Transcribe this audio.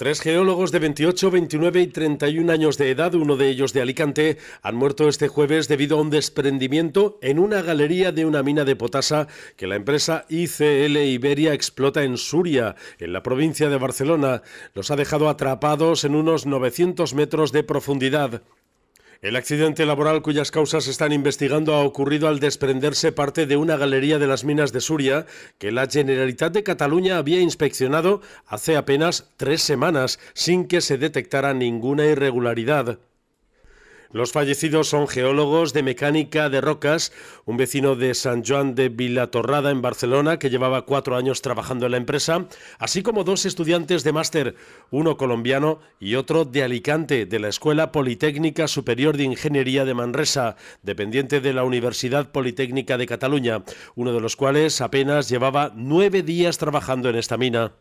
Tres geólogos de 28, 29 y 31 años de edad, uno de ellos de Alicante, han muerto este jueves debido a un desprendimiento en una galería de una mina de potasa que la empresa ICL Iberia explota en Suria, en la provincia de Barcelona. Los ha dejado atrapados en unos 900 metros de profundidad. El accidente laboral cuyas causas están investigando ha ocurrido al desprenderse parte de una galería de las minas de Suria que la Generalitat de Cataluña había inspeccionado hace apenas tres semanas sin que se detectara ninguna irregularidad. Los fallecidos son geólogos de mecánica de rocas, un vecino de San Juan de Vilatorrada en Barcelona que llevaba cuatro años trabajando en la empresa, así como dos estudiantes de máster, uno colombiano y otro de Alicante, de la Escuela Politécnica Superior de Ingeniería de Manresa, dependiente de la Universidad Politécnica de Cataluña, uno de los cuales apenas llevaba nueve días trabajando en esta mina.